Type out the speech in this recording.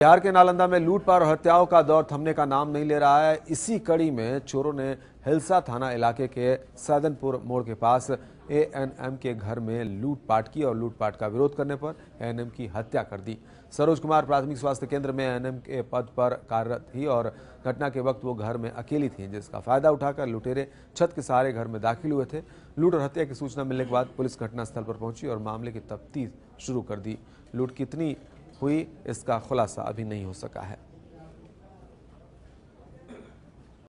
बिहार के नालंदा में लूटपाट और हत्याओं का दौर थमने का नाम नहीं ले रहा है इसी कड़ी में चोरों ने हिलसा थाना इलाके के सदनपुर मोड़ के पास एएनएम के घर में लूटपाट की और लूटपाट का विरोध करने पर एएनएम की हत्या कर दी सरोज कुमार प्राथमिक स्वास्थ्य केंद्र में एएनएम के पद पर कार्यरत थी और घटना के वक्त वो घर में अकेली थी जिसका फायदा उठाकर लुटेरे छत के सहारे घर में दाखिल हुए थे लूट और हत्या की सूचना मिलने के बाद पुलिस घटनास्थल पर पहुंची और मामले की तफ्तीश शुरू कर दी लूट कितनी हुई इसका खुलासा अभी नहीं हो सका है